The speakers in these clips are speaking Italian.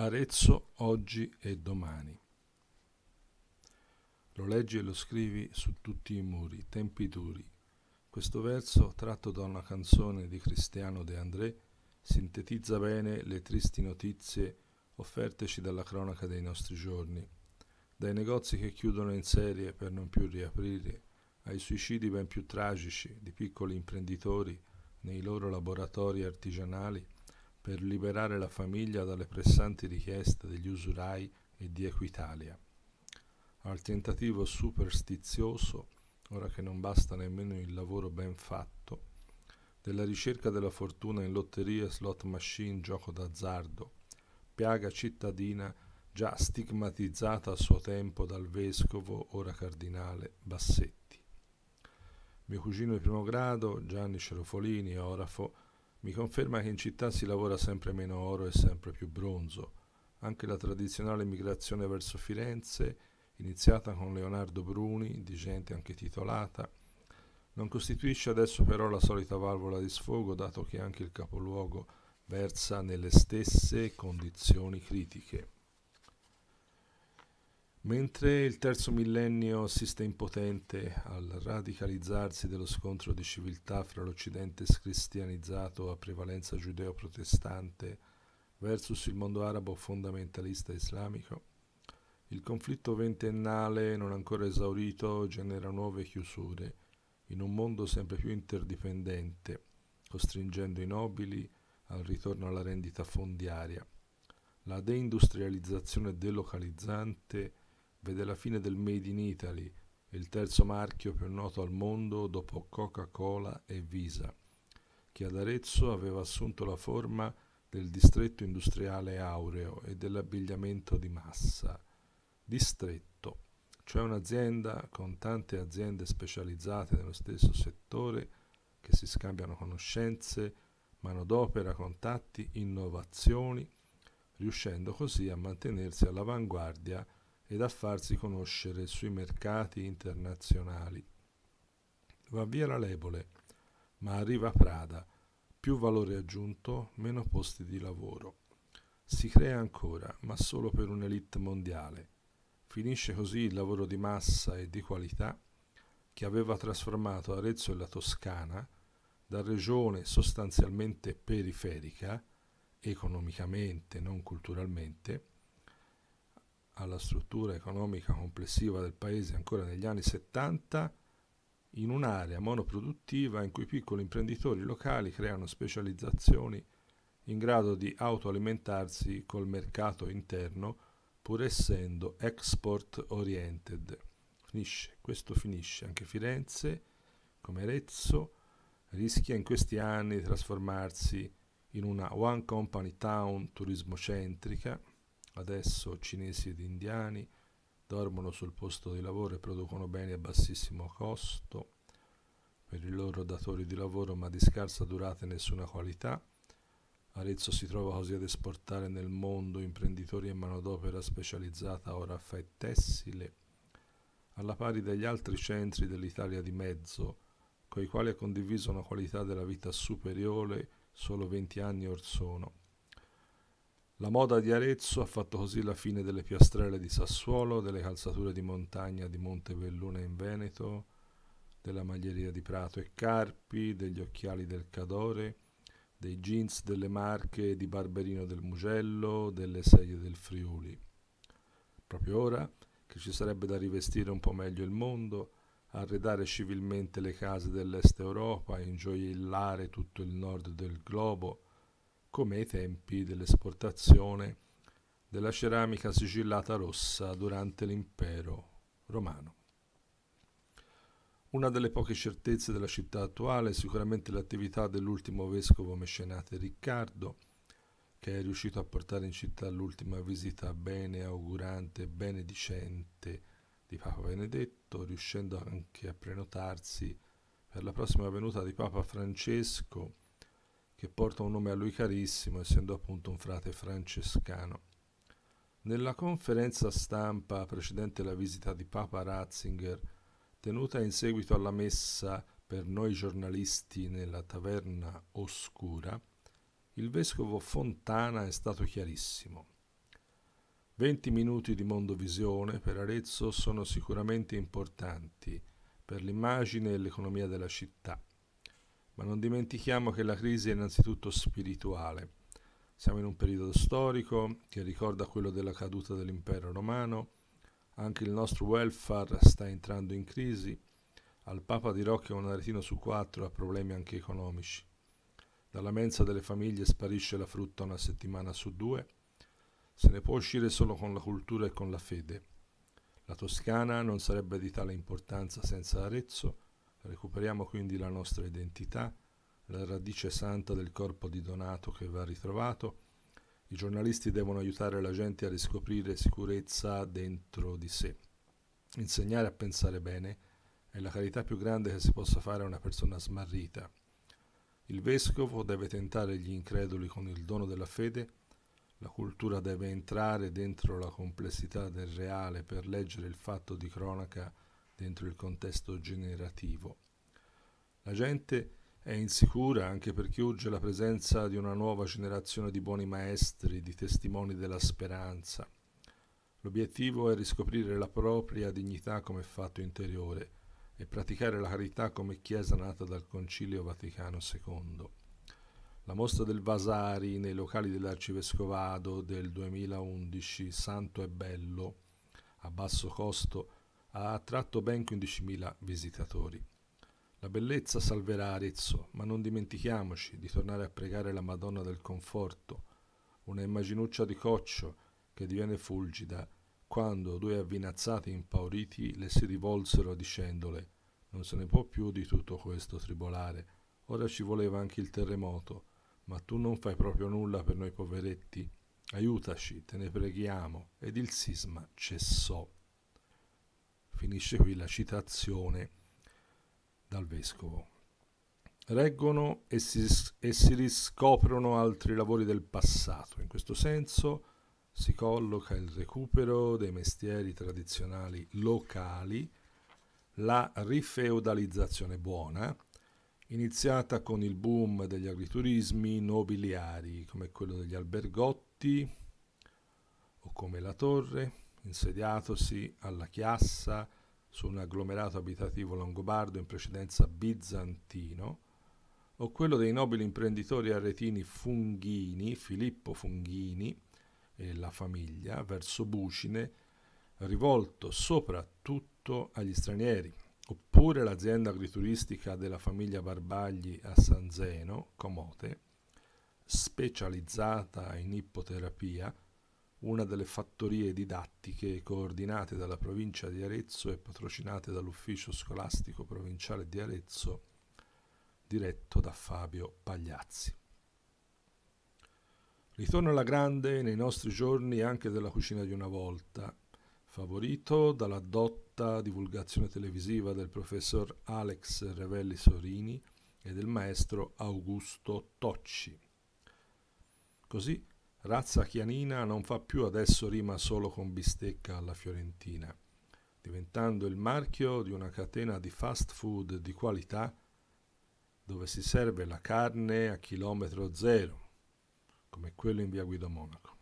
Arezzo oggi e domani. Lo leggi e lo scrivi su tutti i muri, tempi duri. Questo verso, tratto da una canzone di Cristiano De André, sintetizza bene le tristi notizie offerteci dalla cronaca dei nostri giorni, dai negozi che chiudono in serie per non più riaprire, ai suicidi ben più tragici di piccoli imprenditori nei loro laboratori artigianali per liberare la famiglia dalle pressanti richieste degli usurai e di Equitalia. Al tentativo superstizioso, ora che non basta nemmeno il lavoro ben fatto, della ricerca della fortuna in lotterie, slot machine, gioco d'azzardo, piaga cittadina già stigmatizzata a suo tempo dal vescovo, ora cardinale, Bassetti. Mio cugino di primo grado, Gianni Cerofolini, orafo, mi conferma che in città si lavora sempre meno oro e sempre più bronzo. Anche la tradizionale migrazione verso Firenze, iniziata con Leonardo Bruni, di gente anche titolata, non costituisce adesso però la solita valvola di sfogo, dato che anche il capoluogo versa nelle stesse condizioni critiche. Mentre il terzo millennio assiste impotente al radicalizzarsi dello scontro di civiltà fra l'Occidente scristianizzato a prevalenza giudeo-protestante versus il mondo arabo fondamentalista islamico, il conflitto ventennale non ancora esaurito genera nuove chiusure in un mondo sempre più interdipendente, costringendo i nobili al ritorno alla rendita fondiaria. La deindustrializzazione delocalizzante vede la fine del Made in Italy, il terzo marchio più noto al mondo dopo Coca-Cola e Visa, che ad Arezzo aveva assunto la forma del distretto industriale aureo e dell'abbigliamento di massa. Distretto, cioè un'azienda con tante aziende specializzate nello stesso settore che si scambiano conoscenze, manodopera, contatti, innovazioni, riuscendo così a mantenersi all'avanguardia ed a farsi conoscere sui mercati internazionali. Va via la Lebole, ma arriva Prada, più valore aggiunto, meno posti di lavoro. Si crea ancora, ma solo per un'elite mondiale. Finisce così il lavoro di massa e di qualità che aveva trasformato Arezzo e la Toscana da regione sostanzialmente periferica, economicamente, non culturalmente, alla struttura economica complessiva del paese ancora negli anni 70 in un'area monoproduttiva in cui piccoli imprenditori locali creano specializzazioni in grado di autoalimentarsi col mercato interno pur essendo export oriented. Finisce, questo finisce anche Firenze, come Arezzo, rischia in questi anni di trasformarsi in una one company town turismo centrica Adesso cinesi ed indiani dormono sul posto di lavoro e producono beni a bassissimo costo per i loro datori di lavoro ma di scarsa durata e nessuna qualità. Arezzo si trova così ad esportare nel mondo imprenditori e manodopera specializzata ora a tessile, alla pari degli altri centri dell'Italia di mezzo, coi quali ha condiviso una qualità della vita superiore solo 20 anni or sono. La moda di Arezzo ha fatto così la fine delle piastrelle di Sassuolo, delle calzature di montagna di Montebelluna in Veneto, della maglieria di Prato e Carpi, degli occhiali del Cadore, dei jeans delle Marche di Barberino del Mugello, delle sedie del Friuli. Proprio ora che ci sarebbe da rivestire un po' meglio il mondo, arredare civilmente le case dell'Est Europa, ingioiellare tutto il nord del globo, come ai tempi dell'esportazione della ceramica sigillata rossa durante l'impero romano. Una delle poche certezze della città attuale è sicuramente l'attività dell'ultimo vescovo mecenate Riccardo, che è riuscito a portare in città l'ultima visita bene augurante e benedicente di Papa Benedetto, riuscendo anche a prenotarsi per la prossima venuta di Papa Francesco che porta un nome a lui carissimo, essendo appunto un frate francescano. Nella conferenza stampa precedente la visita di Papa Ratzinger, tenuta in seguito alla messa per noi giornalisti nella taverna oscura, il vescovo Fontana è stato chiarissimo. Venti minuti di mondovisione per Arezzo sono sicuramente importanti per l'immagine e l'economia della città ma non dimentichiamo che la crisi è innanzitutto spirituale. Siamo in un periodo storico che ricorda quello della caduta dell'impero romano, anche il nostro welfare sta entrando in crisi, al Papa di che un aretino su quattro ha problemi anche economici. Dalla mensa delle famiglie sparisce la frutta una settimana su due, se ne può uscire solo con la cultura e con la fede. La Toscana non sarebbe di tale importanza senza Arezzo, Recuperiamo quindi la nostra identità, la radice santa del corpo di Donato che va ritrovato. I giornalisti devono aiutare la gente a riscoprire sicurezza dentro di sé. Insegnare a pensare bene è la carità più grande che si possa fare a una persona smarrita. Il vescovo deve tentare gli increduli con il dono della fede, la cultura deve entrare dentro la complessità del reale per leggere il fatto di cronaca dentro il contesto generativo. La gente è insicura anche perché urge la presenza di una nuova generazione di buoni maestri, di testimoni della speranza. L'obiettivo è riscoprire la propria dignità come fatto interiore e praticare la carità come Chiesa nata dal Concilio Vaticano II. La mostra del Vasari nei locali dell'Arcivescovado del 2011, Santo e Bello, a basso costo, ha attratto ben 15.000 visitatori. La bellezza salverà Arezzo, ma non dimentichiamoci di tornare a pregare la Madonna del Conforto, una immaginuccia di coccio che diviene fulgida quando due avvinazzati impauriti le si rivolsero dicendole non se ne può più di tutto questo tribolare, ora ci voleva anche il terremoto, ma tu non fai proprio nulla per noi poveretti, aiutaci, te ne preghiamo, ed il sisma cessò. Finisce qui la citazione dal vescovo. Reggono e si, e si riscoprono altri lavori del passato. In questo senso si colloca il recupero dei mestieri tradizionali locali, la rifeudalizzazione buona, iniziata con il boom degli agriturismi nobiliari come quello degli albergotti o come la torre, insediatosi alla Chiassa su un agglomerato abitativo longobardo in precedenza bizantino, o quello dei nobili imprenditori aretini Funghini, Filippo Funghini e la famiglia, verso Bucine, rivolto soprattutto agli stranieri, oppure l'azienda agrituristica della famiglia Barbagli a San Zeno, Comote, specializzata in ippoterapia, una delle fattorie didattiche coordinate dalla provincia di Arezzo e patrocinate dall'ufficio scolastico provinciale di Arezzo, diretto da Fabio Pagliazzi. Ritorno alla grande nei nostri giorni anche della cucina di una volta, favorito dalla dotta divulgazione televisiva del professor Alex Revelli Sorini e del maestro Augusto Tocci. Così Razza chianina non fa più adesso rima solo con bistecca alla fiorentina, diventando il marchio di una catena di fast food di qualità dove si serve la carne a chilometro zero, come quello in via Guido Monaco.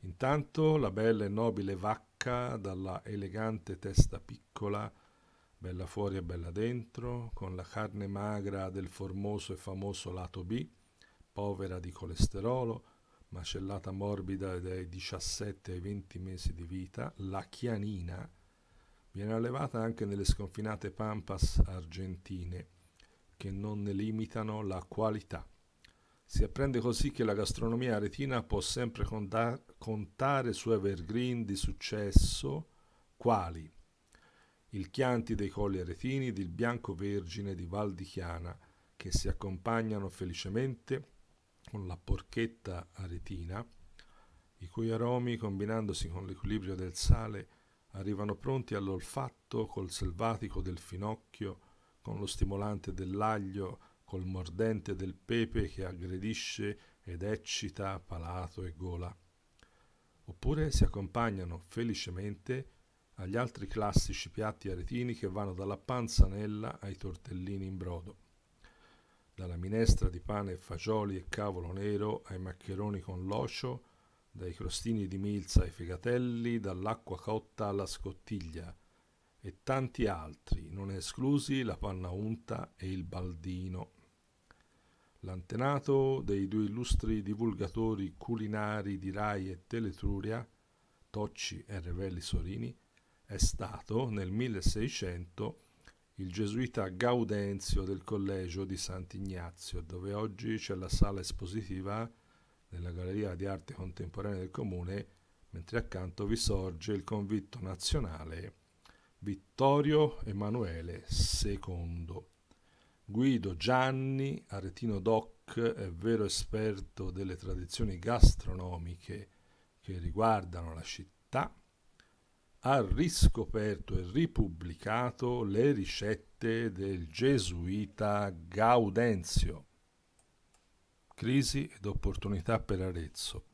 Intanto la bella e nobile vacca dalla elegante testa piccola, bella fuori e bella dentro, con la carne magra del formoso e famoso lato B, povera di colesterolo, macellata morbida dai 17 ai 20 mesi di vita, la chianina, viene allevata anche nelle sconfinate pampas argentine che non ne limitano la qualità. Si apprende così che la gastronomia aretina può sempre conta- contare su evergreen di successo quali il Chianti dei Colli Aretini ed il Bianco Vergine di Val di Chiana che si accompagnano felicemente con la porchetta aretina, i cui aromi, combinandosi con l'equilibrio del sale, arrivano pronti all'olfatto col selvatico del finocchio, con lo stimolante dell'aglio, col mordente del pepe che aggredisce ed eccita palato e gola. Oppure si accompagnano felicemente agli altri classici piatti aretini che vanno dalla panzanella ai tortellini in brodo dalla minestra di pane e fagioli e cavolo nero ai maccheroni con locio, dai crostini di milza ai fegatelli, dall'acqua cotta alla scottiglia e tanti altri, non esclusi la panna unta e il baldino. L'antenato dei due illustri divulgatori culinari di Rai e Teletruria, Tocci e Revelli Sorini, è stato nel 1600 il gesuita Gaudenzio del Collegio di Sant'Ignazio, dove oggi c'è la sala espositiva della Galleria di Arte Contemporanea del Comune, mentre accanto vi sorge il convitto nazionale Vittorio Emanuele II. Guido Gianni, aretino doc, è vero esperto delle tradizioni gastronomiche che riguardano la città ha riscoperto e ripubblicato le ricette del gesuita Gaudenzio. Crisi ed opportunità per Arezzo.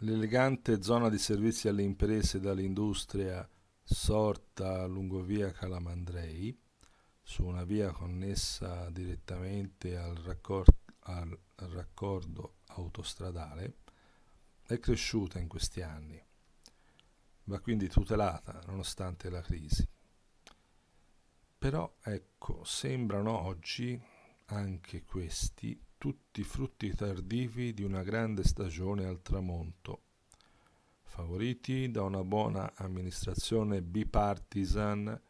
L'elegante zona di servizi alle imprese e dall'industria sorta lungo via Calamandrei, su una via connessa direttamente al, raccor- al raccordo autostradale, è cresciuta in questi anni va quindi tutelata nonostante la crisi. Però ecco, sembrano oggi anche questi tutti frutti tardivi di una grande stagione al tramonto, favoriti da una buona amministrazione bipartisan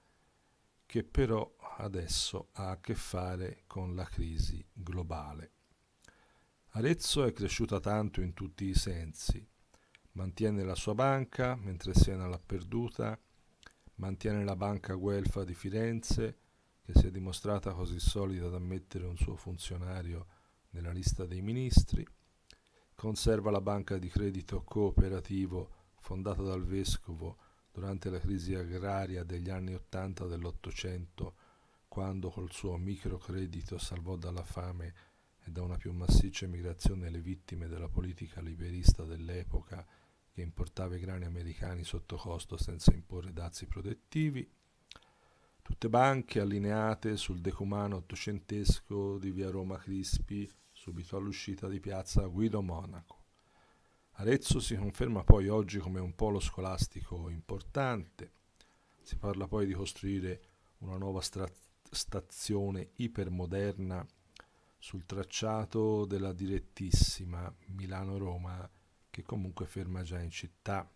che però adesso ha a che fare con la crisi globale. Arezzo è cresciuta tanto in tutti i sensi, Mantiene la sua banca mentre Siena l'ha perduta, mantiene la banca Guelfa di Firenze che si è dimostrata così solida da mettere un suo funzionario nella lista dei ministri, conserva la banca di credito cooperativo fondata dal vescovo durante la crisi agraria degli anni 80 dell'Ottocento, quando col suo microcredito salvò dalla fame e da una più massiccia emigrazione le vittime della politica liberista dell'epoca che importava i grani americani sotto costo senza imporre dazi protettivi, tutte banche allineate sul decumano ottocentesco di via Roma Crispi, subito all'uscita di piazza Guido Monaco. Arezzo si conferma poi oggi come un polo scolastico importante, si parla poi di costruire una nuova stra- stazione ipermoderna sul tracciato della direttissima Milano-Roma che comunque ferma già in città.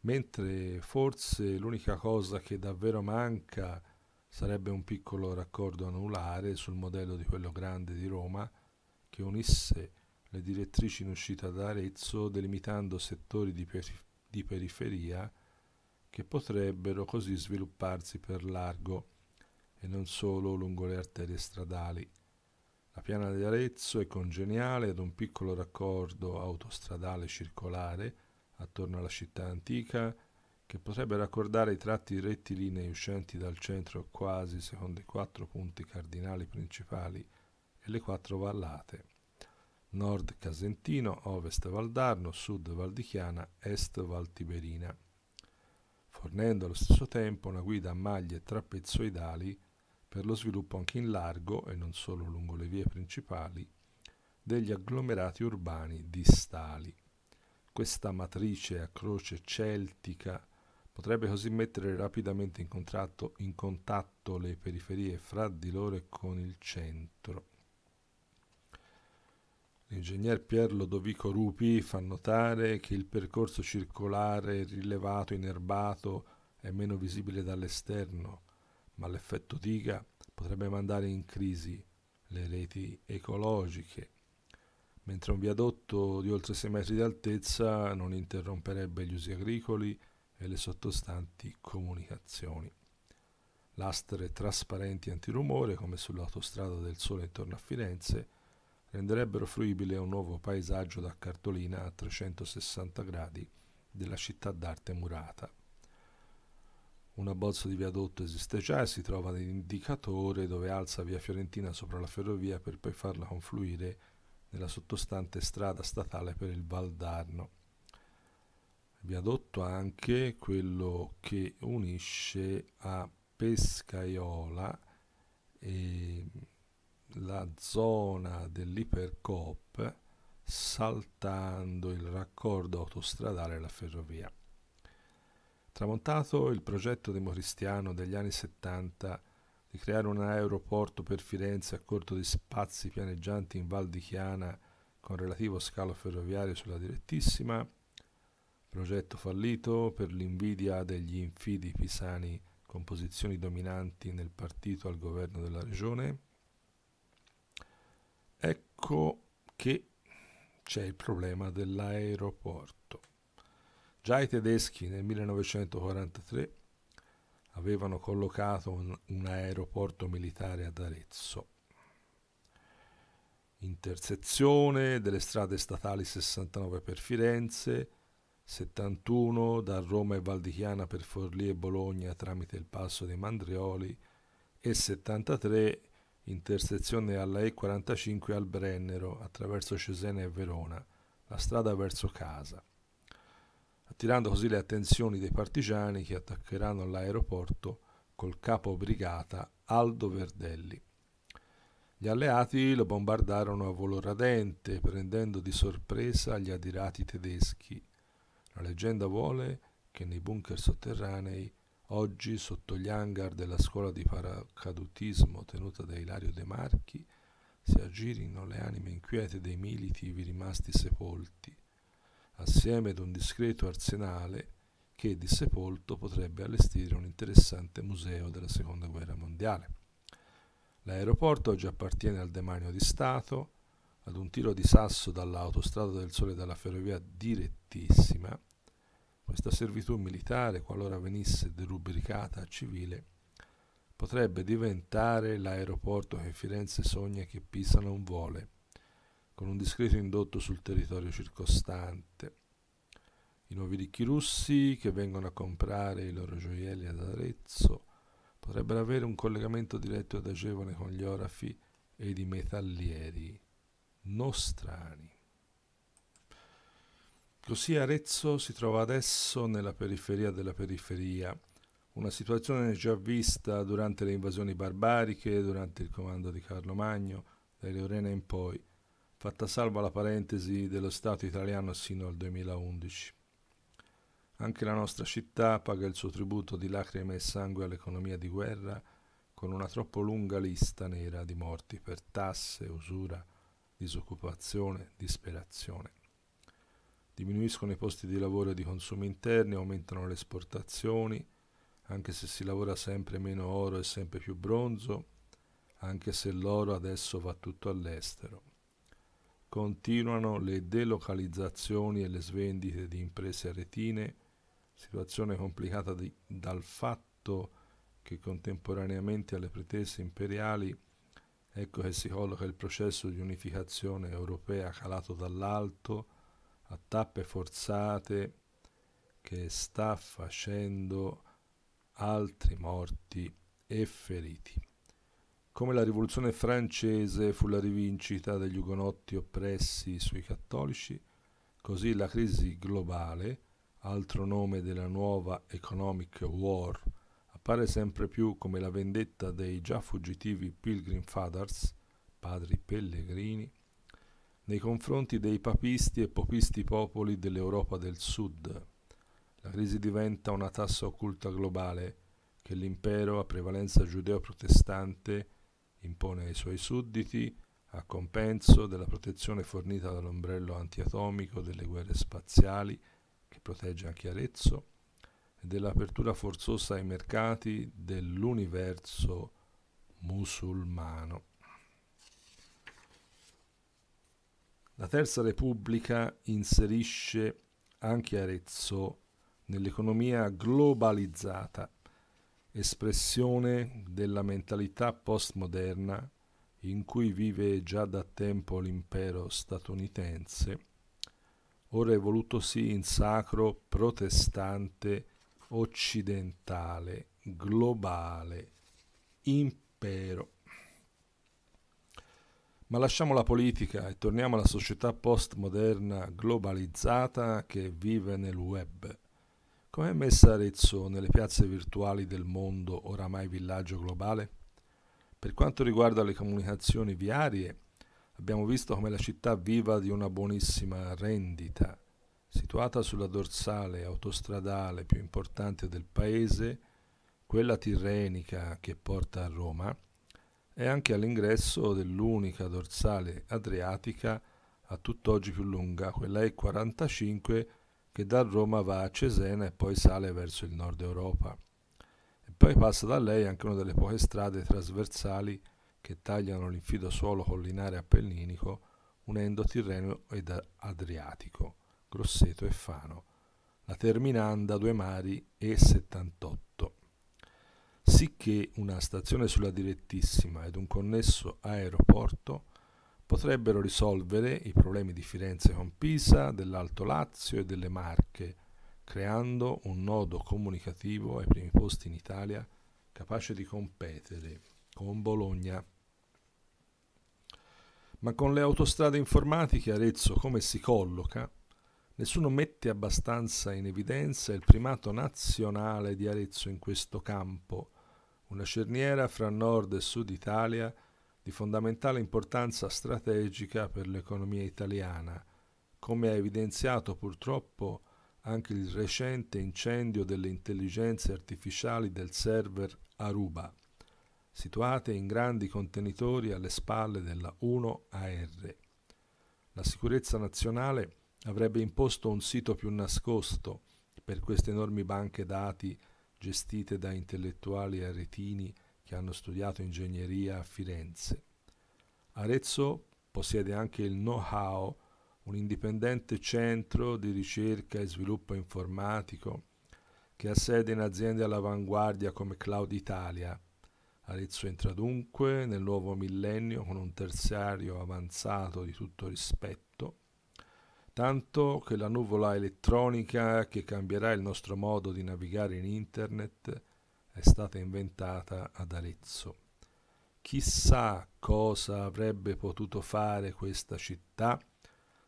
Mentre forse l'unica cosa che davvero manca sarebbe un piccolo raccordo anulare sul modello di quello grande di Roma che unisse le direttrici in uscita da Arezzo delimitando settori di, perif- di periferia che potrebbero così svilupparsi per largo e non solo lungo le arterie stradali. La piana di Arezzo è congeniale ad un piccolo raccordo autostradale circolare attorno alla città antica che potrebbe raccordare i tratti rettilinei uscenti dal centro quasi secondo i quattro punti cardinali principali e le quattro vallate nord Casentino, ovest Valdarno, sud Valdichiana, est Valtiberina, fornendo allo stesso tempo una guida a maglie trapezoidali per lo sviluppo anche in largo e non solo lungo le vie principali degli agglomerati urbani distali. Questa matrice a croce celtica potrebbe così mettere rapidamente in, contratto, in contatto le periferie fra di loro e con il centro. L'ingegner Pier Lodovico Rupi fa notare che il percorso circolare rilevato, inerbato, è meno visibile dall'esterno ma l'effetto diga potrebbe mandare in crisi le reti ecologiche, mentre un viadotto di oltre 6 metri di altezza non interromperebbe gli usi agricoli e le sottostanti comunicazioni. Lastre trasparenti antirumore, come sull'autostrada del Sole intorno a Firenze, renderebbero fruibile un nuovo paesaggio da cartolina a 360 gradi della città d'arte murata una bozza di viadotto esiste già e si trova nell'indicatore dove alza via Fiorentina sopra la ferrovia per poi farla confluire nella sottostante strada statale per il Valdarno. Viadotto anche quello che unisce a Pescaiola e la zona dell'Ipercop saltando il raccordo autostradale e la ferrovia. Tramontato il progetto democristiano degli anni 70 di creare un aeroporto per Firenze a corto di spazi pianeggianti in Val di Chiana con relativo scalo ferroviario sulla direttissima, progetto fallito per l'invidia degli infidi pisani con posizioni dominanti nel partito al governo della regione, ecco che c'è il problema dell'aeroporto. Già i tedeschi nel 1943 avevano collocato un, un aeroporto militare ad Arezzo. Intersezione delle strade statali 69 per Firenze, 71 da Roma e Valdichiana per Forlì e Bologna tramite il passo dei Mandrioli e 73 intersezione alla E45 al Brennero attraverso Cesena e Verona, la strada verso casa attirando così le attenzioni dei partigiani che attaccheranno l'aeroporto col capo brigata Aldo Verdelli. Gli alleati lo bombardarono a volo radente, prendendo di sorpresa gli adirati tedeschi. La leggenda vuole che nei bunker sotterranei, oggi sotto gli hangar della scuola di paracadutismo tenuta da Ilario De Marchi, si aggirino le anime inquiete dei militi vi rimasti sepolti, assieme ad un discreto arsenale che, dissepolto, potrebbe allestire un interessante museo della Seconda Guerra Mondiale. L'aeroporto oggi appartiene al demanio di Stato, ad un tiro di sasso dall'autostrada del Sole e dalla ferrovia direttissima, questa servitù militare, qualora venisse derubricata a civile, potrebbe diventare l'aeroporto che Firenze sogna e che Pisa non vuole, con un discreto indotto sul territorio circostante. I nuovi ricchi russi che vengono a comprare i loro gioielli ad Arezzo potrebbero avere un collegamento diretto ed agevole con gli orafi ed i metallieri nostrani. Così Arezzo si trova adesso nella periferia della periferia, una situazione già vista durante le invasioni barbariche, durante il comando di Carlo Magno, dai Lorena in poi, fatta salva la parentesi dello Stato italiano sino al 2011. Anche la nostra città paga il suo tributo di lacrime e sangue all'economia di guerra con una troppo lunga lista nera di morti per tasse, usura, disoccupazione, disperazione. Diminuiscono i posti di lavoro e di consumi interni, aumentano le esportazioni, anche se si lavora sempre meno oro e sempre più bronzo, anche se l'oro adesso va tutto all'estero. Continuano le delocalizzazioni e le svendite di imprese aretine, situazione complicata di, dal fatto che contemporaneamente alle pretese imperiali ecco che si colloca il processo di unificazione europea calato dall'alto a tappe forzate che sta facendo altri morti e feriti. Come la rivoluzione francese fu la rivincita degli ugonotti oppressi sui cattolici, così la crisi globale, altro nome della nuova economic war, appare sempre più come la vendetta dei già fuggitivi Pilgrim Fathers, padri pellegrini, nei confronti dei papisti e popisti popoli dell'Europa del Sud. La crisi diventa una tassa occulta globale che l'impero a prevalenza giudeo-protestante impone ai suoi sudditi, a compenso della protezione fornita dall'ombrello antiatomico delle guerre spaziali, che protegge anche Arezzo, e dell'apertura forzosa ai mercati dell'universo musulmano. La Terza Repubblica inserisce anche Arezzo nell'economia globalizzata espressione della mentalità postmoderna in cui vive già da tempo l'impero statunitense, ora evolutosi in sacro protestante occidentale, globale, impero. Ma lasciamo la politica e torniamo alla società postmoderna globalizzata che vive nel web Com'è messa Arezzo nelle piazze virtuali del mondo, oramai villaggio globale? Per quanto riguarda le comunicazioni viarie, abbiamo visto come la città viva di una buonissima rendita. Situata sulla dorsale autostradale più importante del paese, quella tirrenica che porta a Roma, è anche all'ingresso dell'unica dorsale adriatica a tutt'oggi più lunga, quella E45 che da Roma va a Cesena e poi sale verso il nord Europa. E poi passa da lei anche una delle poche strade trasversali che tagliano l'infido suolo collinare appenninico unendo Tirreno ed Adriatico, Grosseto e Fano, la terminanda Due Mari E78. Sicché una stazione sulla direttissima ed un connesso aeroporto potrebbero risolvere i problemi di Firenze con Pisa, dell'Alto Lazio e delle Marche, creando un nodo comunicativo ai primi posti in Italia capace di competere con Bologna. Ma con le autostrade informatiche Arezzo come si colloca? Nessuno mette abbastanza in evidenza il primato nazionale di Arezzo in questo campo, una cerniera fra nord e sud Italia di fondamentale importanza strategica per l'economia italiana, come ha evidenziato purtroppo anche il recente incendio delle intelligenze artificiali del server Aruba, situate in grandi contenitori alle spalle della 1AR. La sicurezza nazionale avrebbe imposto un sito più nascosto per queste enormi banche dati gestite da intellettuali aretini che hanno studiato ingegneria a Firenze. Arezzo possiede anche il know-how, un indipendente centro di ricerca e sviluppo informatico che ha sede in aziende all'avanguardia come Cloud Italia. Arezzo entra dunque nel nuovo millennio con un terziario avanzato di tutto rispetto, tanto che la nuvola elettronica che cambierà il nostro modo di navigare in Internet è stata inventata ad Arezzo. Chissà cosa avrebbe potuto fare questa città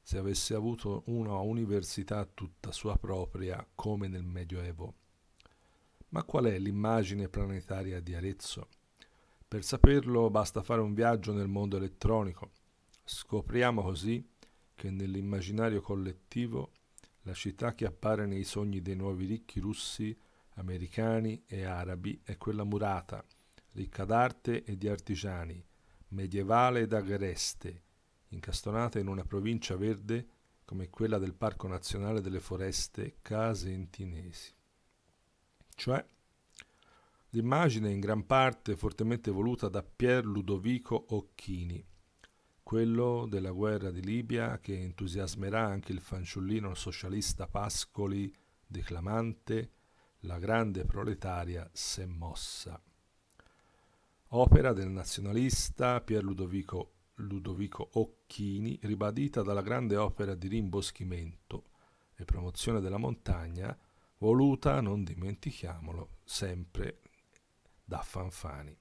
se avesse avuto una università tutta sua propria come nel Medioevo. Ma qual è l'immagine planetaria di Arezzo? Per saperlo basta fare un viaggio nel mondo elettronico. Scopriamo così che nell'immaginario collettivo la città che appare nei sogni dei nuovi ricchi russi americani e arabi è quella murata, ricca d'arte e di artigiani, medievale ed agreste, incastonata in una provincia verde come quella del Parco Nazionale delle Foreste Casentinesi. Cioè, l'immagine è in gran parte fortemente voluta da Pier Ludovico Occhini, quello della guerra di Libia che entusiasmerà anche il fanciullino socialista Pascoli, declamante, la grande proletaria s'è mossa. Opera del nazionalista Pier Ludovico, Ludovico Occhini, ribadita dalla grande opera di rimboschimento e promozione della montagna, voluta, non dimentichiamolo, sempre da Fanfani.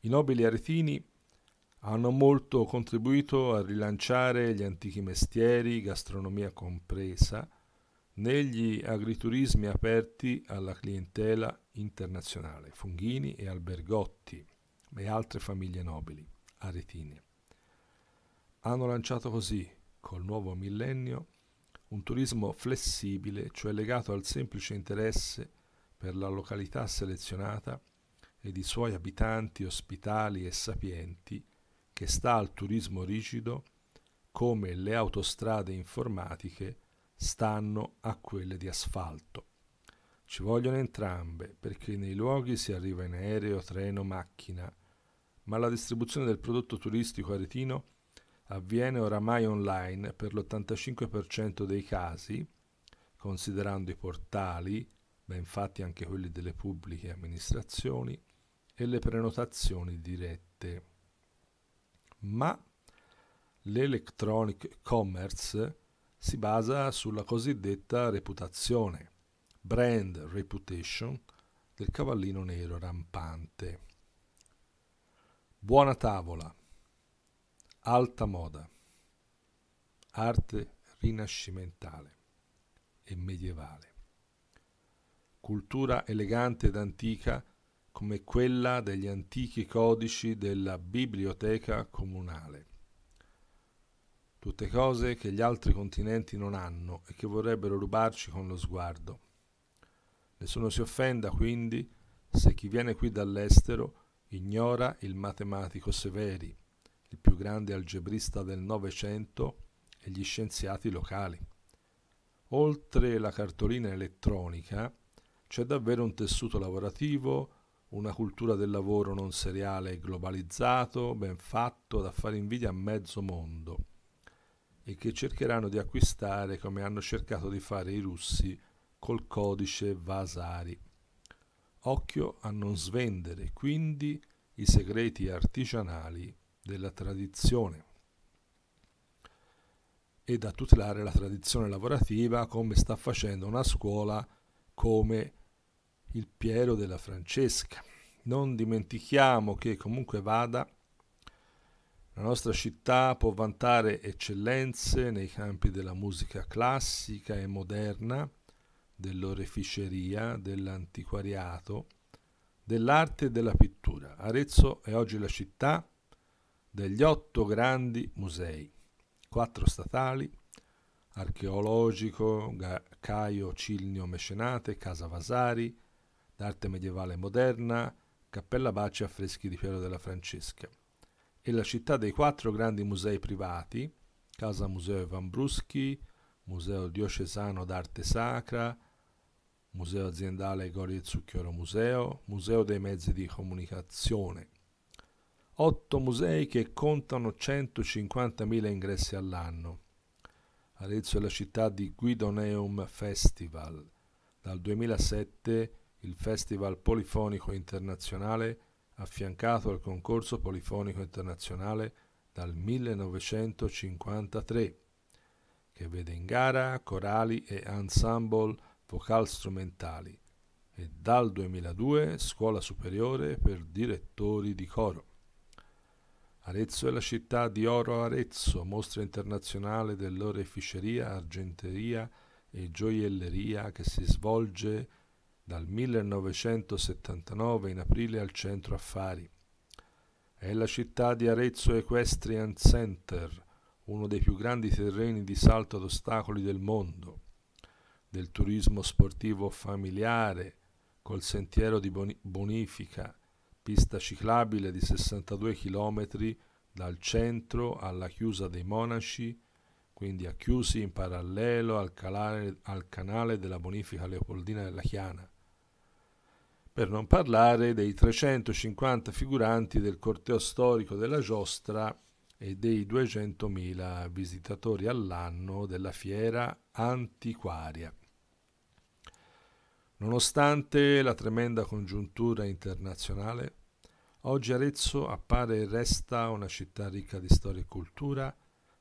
I nobili aretini hanno molto contribuito a rilanciare gli antichi mestieri, gastronomia compresa, negli agriturismi aperti alla clientela internazionale, Funghini e Albergotti e altre famiglie nobili, aretine. Hanno lanciato così, col nuovo millennio, un turismo flessibile, cioè legato al semplice interesse per la località selezionata ed i suoi abitanti ospitali e sapienti, che sta al turismo rigido come le autostrade informatiche stanno a quelle di asfalto. Ci vogliono entrambe perché nei luoghi si arriva in aereo, treno, macchina, ma la distribuzione del prodotto turistico aretino avviene oramai online per l'85% dei casi, considerando i portali, ma infatti anche quelli delle pubbliche amministrazioni, e le prenotazioni dirette. Ma l'electronic commerce si basa sulla cosiddetta reputazione, brand reputation, del cavallino nero rampante. Buona tavola, alta moda, arte rinascimentale e medievale, cultura elegante ed antica come quella degli antichi codici della biblioteca comunale tutte cose che gli altri continenti non hanno e che vorrebbero rubarci con lo sguardo. Nessuno si offenda quindi se chi viene qui dall'estero ignora il matematico Severi, il più grande algebrista del Novecento e gli scienziati locali. Oltre la cartolina elettronica c'è davvero un tessuto lavorativo, una cultura del lavoro non seriale globalizzato, ben fatto, da fare invidia a mezzo mondo e che cercheranno di acquistare come hanno cercato di fare i russi col codice Vasari. Occhio a non svendere quindi i segreti artigianali della tradizione e da tutelare la tradizione lavorativa come sta facendo una scuola come il Piero della Francesca. Non dimentichiamo che comunque vada la nostra città può vantare eccellenze nei campi della musica classica e moderna, dell'oreficeria, dell'antiquariato, dell'arte e della pittura. Arezzo è oggi la città degli otto grandi musei, quattro statali, archeologico, Caio Cilnio Mecenate, Casa Vasari, d'arte medievale e moderna, Cappella Baci affreschi di Piero della Francesca è la città dei quattro grandi musei privati, Casa Museo Van Bruschi, Museo Diocesano d'Arte Sacra, Museo Aziendale Gori e Zucchiero Museo, Museo dei Mezzi di Comunicazione. Otto musei che contano 150.000 ingressi all'anno. Arezzo è la città di Guidoneum Festival. Dal 2007 il Festival Polifonico Internazionale affiancato al concorso polifonico internazionale dal 1953, che vede in gara corali e ensemble vocal strumentali e dal 2002 scuola superiore per direttori di coro. Arezzo è la città di Oro Arezzo, mostra internazionale dell'oreficeria, argenteria e gioielleria che si svolge dal 1979 in aprile al centro affari. È la città di Arezzo Equestrian Center, uno dei più grandi terreni di salto ad ostacoli del mondo, del turismo sportivo familiare, col sentiero di bonifica, pista ciclabile di 62 km dal centro alla chiusa dei monaci, quindi a chiusi in parallelo al, calare, al canale della bonifica leopoldina della Chiana, per non parlare dei 350 figuranti del corteo storico della giostra e dei 200.000 visitatori all'anno della fiera antiquaria. Nonostante la tremenda congiuntura internazionale, oggi Arezzo appare e resta una città ricca di storia e cultura,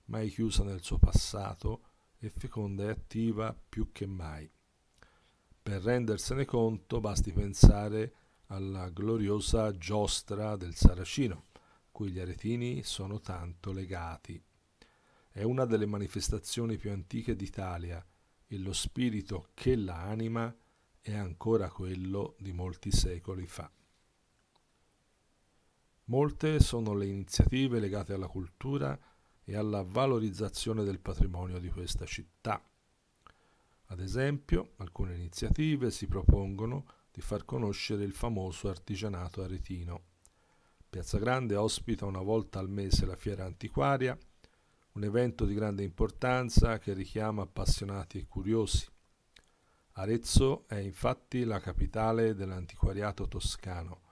mai chiusa nel suo passato e feconda e attiva più che mai. Per rendersene conto basti pensare alla gloriosa giostra del Saracino, cui gli aretini sono tanto legati. È una delle manifestazioni più antiche d'Italia e lo spirito che la anima è ancora quello di molti secoli fa. Molte sono le iniziative legate alla cultura e alla valorizzazione del patrimonio di questa città. Ad esempio, alcune iniziative si propongono di far conoscere il famoso artigianato aretino. Piazza Grande ospita una volta al mese la fiera antiquaria, un evento di grande importanza che richiama appassionati e curiosi. Arezzo è infatti la capitale dell'antiquariato toscano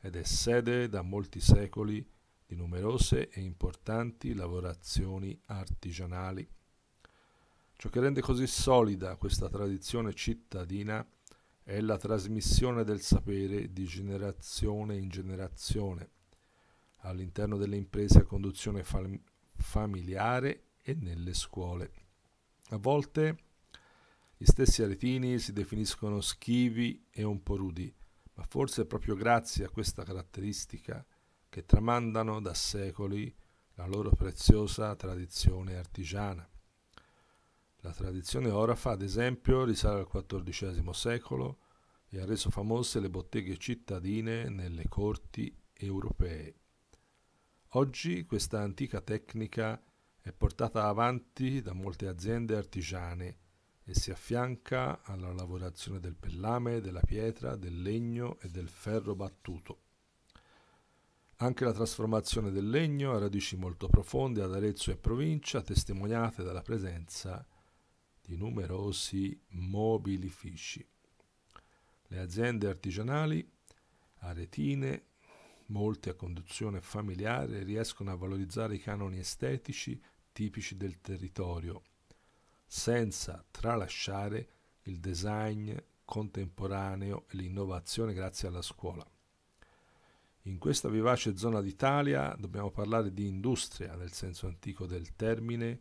ed è sede da molti secoli di numerose e importanti lavorazioni artigianali. Ciò che rende così solida questa tradizione cittadina è la trasmissione del sapere di generazione in generazione all'interno delle imprese a conduzione fam- familiare e nelle scuole. A volte gli stessi aretini si definiscono schivi e un po' rudi, ma forse è proprio grazie a questa caratteristica che tramandano da secoli la loro preziosa tradizione artigiana. La tradizione orafa, ad esempio, risale al XIV secolo e ha reso famose le botteghe cittadine nelle corti europee. Oggi questa antica tecnica è portata avanti da molte aziende artigiane e si affianca alla lavorazione del pellame, della pietra, del legno e del ferro battuto. Anche la trasformazione del legno ha radici molto profonde ad Arezzo e provincia, testimoniate dalla presenza di di numerosi mobili fisci. Le aziende artigianali, aretine, molte a conduzione familiare, riescono a valorizzare i canoni estetici tipici del territorio, senza tralasciare il design contemporaneo e l'innovazione grazie alla scuola. In questa vivace zona d'Italia dobbiamo parlare di industria nel senso antico del termine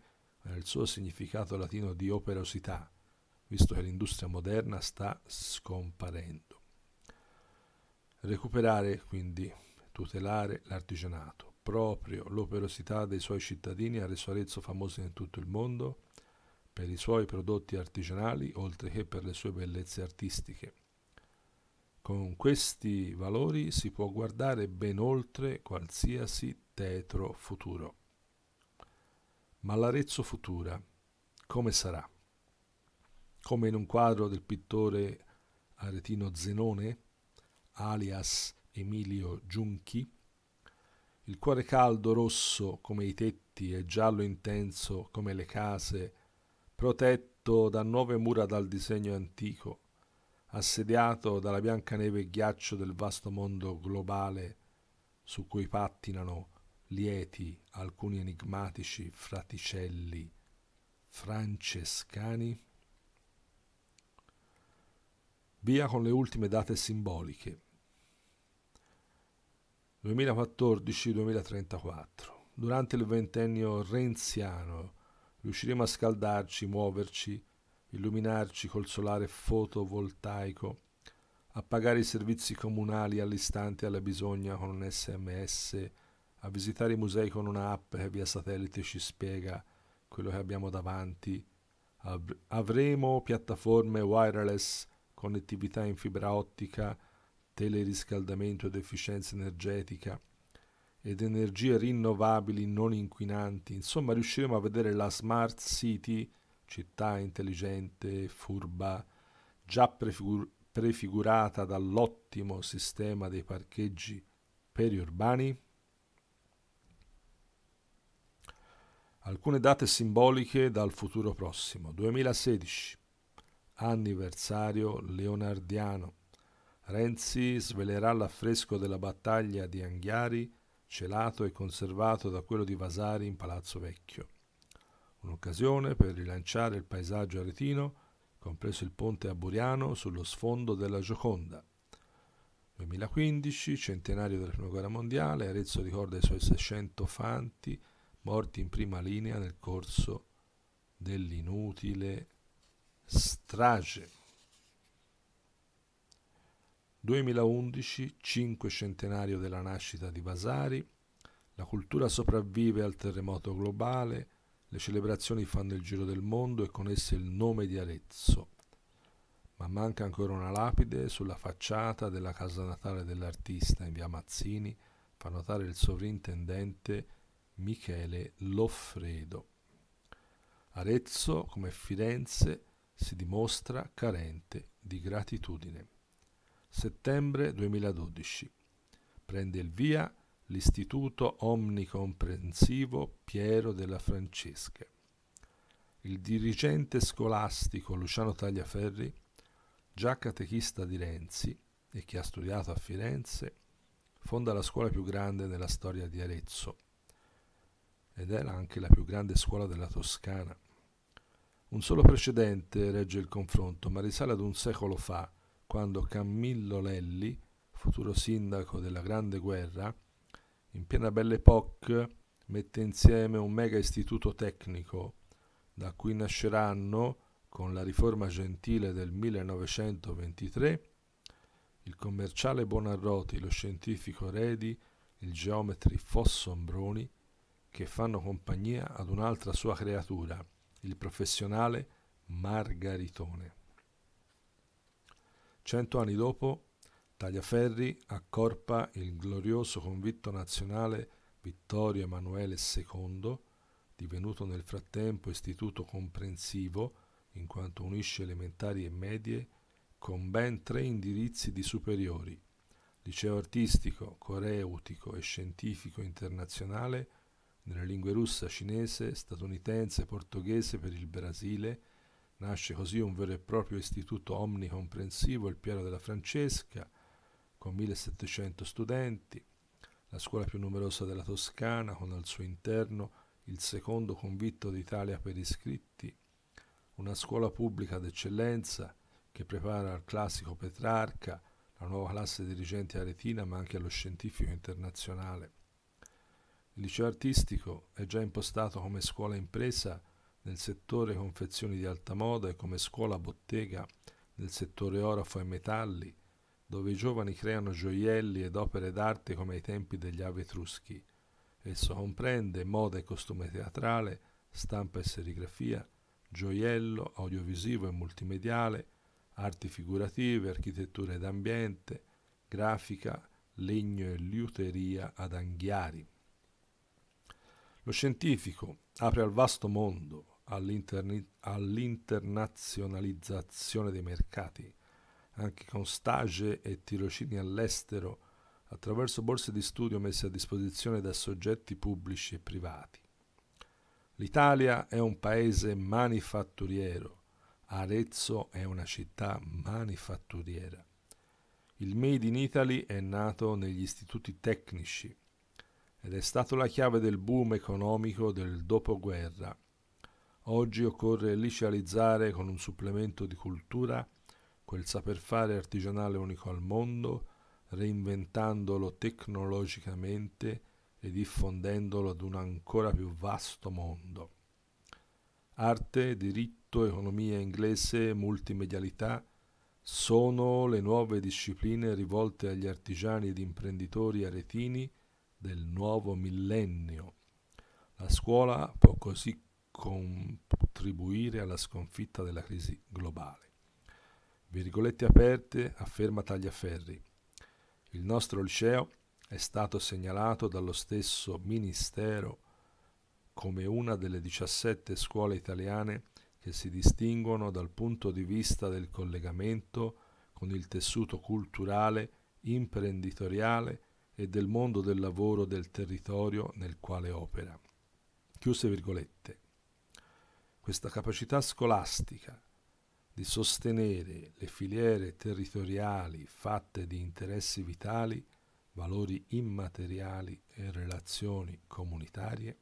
il suo significato latino di operosità, visto che l'industria moderna sta scomparendo. Recuperare, quindi, tutelare l'artigianato, proprio l'operosità dei suoi cittadini ha reso Arezzo famoso in tutto il mondo per i suoi prodotti artigianali, oltre che per le sue bellezze artistiche. Con questi valori si può guardare ben oltre qualsiasi tetro futuro. Ma l'Arezzo futura come sarà? Come in un quadro del pittore aretino Zenone, alias Emilio Giunchi, il cuore caldo rosso come i tetti e giallo intenso come le case, protetto da nuove mura dal disegno antico, assediato dalla bianca neve e ghiaccio del vasto mondo globale su cui pattinano lieti alcuni enigmatici fraticelli francescani? Via con le ultime date simboliche. 2014-2034. Durante il ventennio renziano riusciremo a scaldarci, muoverci, illuminarci col solare fotovoltaico, a pagare i servizi comunali all'istante alla bisogna con un sms a visitare i musei con un'app che via satellite ci spiega quello che abbiamo davanti. Av- avremo piattaforme wireless, connettività in fibra ottica, teleriscaldamento ed efficienza energetica ed energie rinnovabili non inquinanti. Insomma, riusciremo a vedere la smart city, città intelligente, furba, già prefigur- prefigurata dall'ottimo sistema dei parcheggi periurbani Alcune date simboliche dal futuro prossimo. 2016, anniversario leonardiano. Renzi svelerà l'affresco della battaglia di Anghiari, celato e conservato da quello di Vasari in Palazzo Vecchio. Un'occasione per rilanciare il paesaggio aretino, compreso il ponte a Buriano sullo sfondo della Gioconda. 2015, centenario della Prima Guerra Mondiale, Arezzo ricorda i suoi 600 fanti morti in prima linea nel corso dell'inutile strage. 2011, 5 centenario della nascita di Vasari, la cultura sopravvive al terremoto globale, le celebrazioni fanno il giro del mondo e con esse il nome di Arezzo. Ma manca ancora una lapide sulla facciata della casa natale dell'artista in via Mazzini, fa notare il sovrintendente Michele Loffredo. Arezzo, come Firenze, si dimostra carente di gratitudine. Settembre 2012. Prende il via l'Istituto Omnicomprensivo Piero della Francesca. Il dirigente scolastico Luciano Tagliaferri, già catechista di Renzi e che ha studiato a Firenze, fonda la scuola più grande nella storia di Arezzo, ed era anche la più grande scuola della Toscana. Un solo precedente regge il confronto, ma risale ad un secolo fa, quando Camillo Lelli, futuro sindaco della Grande Guerra, in piena Belle Époque mette insieme un mega istituto tecnico, da cui nasceranno, con la riforma gentile del 1923, il commerciale Bonarroti, lo scientifico Redi, il geometri Fossombroni, che fanno compagnia ad un'altra sua creatura, il professionale Margaritone. Cento anni dopo, Tagliaferri accorpa il glorioso convitto nazionale Vittorio Emanuele II, divenuto nel frattempo istituto comprensivo, in quanto unisce elementari e medie, con ben tre indirizzi di superiori, liceo artistico, coreutico e scientifico internazionale, nelle lingue russa, cinese, statunitense, portoghese per il Brasile. Nasce così un vero e proprio istituto omnicomprensivo, il Piano della Francesca, con 1700 studenti, la scuola più numerosa della Toscana, con al suo interno il secondo convitto d'Italia per iscritti, una scuola pubblica d'eccellenza che prepara al classico Petrarca, la nuova classe dirigente aretina, ma anche allo scientifico internazionale. Il liceo artistico è già impostato come scuola impresa nel settore confezioni di alta moda e come scuola bottega nel settore orafo e metalli, dove i giovani creano gioielli ed opere d'arte come ai tempi degli avetruschi. Esso comprende moda e costume teatrale, stampa e serigrafia, gioiello, audiovisivo e multimediale, arti figurative, architettura ed ambiente, grafica, legno e liuteria ad Anghiari. Lo scientifico apre al vasto mondo, all'internazionalizzazione dei mercati, anche con stage e tirocini all'estero, attraverso borse di studio messe a disposizione da soggetti pubblici e privati. L'Italia è un paese manifatturiero, Arezzo è una città manifatturiera. Il Made in Italy è nato negli istituti tecnici, ed è stato la chiave del boom economico del dopoguerra. Oggi occorre licealizzare con un supplemento di cultura quel saper fare artigianale unico al mondo, reinventandolo tecnologicamente e diffondendolo ad un ancora più vasto mondo. Arte, diritto, economia inglese, multimedialità sono le nuove discipline rivolte agli artigiani ed imprenditori aretini del nuovo millennio. La scuola può così contribuire alla sconfitta della crisi globale. Virgolette aperte, afferma Tagliaferri. Il nostro liceo è stato segnalato dallo stesso Ministero come una delle 17 scuole italiane che si distinguono dal punto di vista del collegamento con il tessuto culturale, imprenditoriale e del mondo del lavoro del territorio nel quale opera. Chiuse virgolette. Questa capacità scolastica di sostenere le filiere territoriali fatte di interessi vitali, valori immateriali e relazioni comunitarie,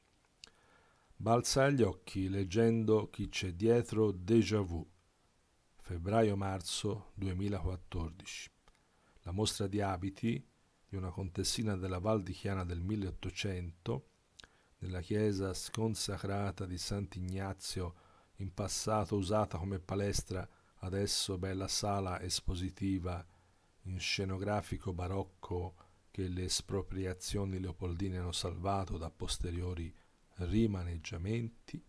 balza agli occhi leggendo chi c'è dietro Déjà Vu, febbraio-marzo 2014, la mostra di abiti di una contessina della Val di Chiana del 1800, nella chiesa sconsacrata di Sant'Ignazio, in passato usata come palestra, adesso bella sala espositiva in scenografico barocco che le espropriazioni leopoldine hanno salvato da posteriori rimaneggiamenti.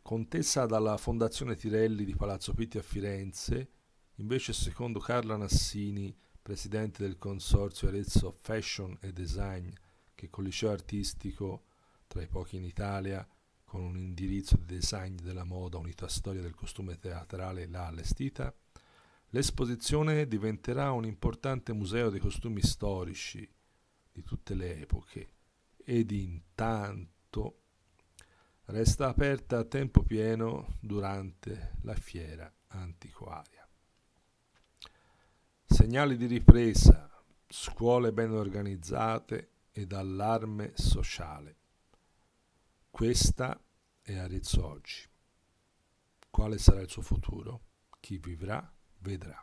Contessa dalla Fondazione Tirelli di Palazzo Pitti a Firenze, invece secondo Carla Nassini presidente del consorzio Arezzo Fashion e Design, che col liceo artistico, tra i pochi in Italia, con un indirizzo di design della moda unito a storia del costume teatrale l'ha allestita, l'esposizione diventerà un importante museo dei costumi storici di tutte le epoche ed intanto resta aperta a tempo pieno durante la fiera antiquaria. Segnali di ripresa, scuole ben organizzate ed allarme sociale. Questa è Arezzo oggi. Quale sarà il suo futuro? Chi vivrà, vedrà.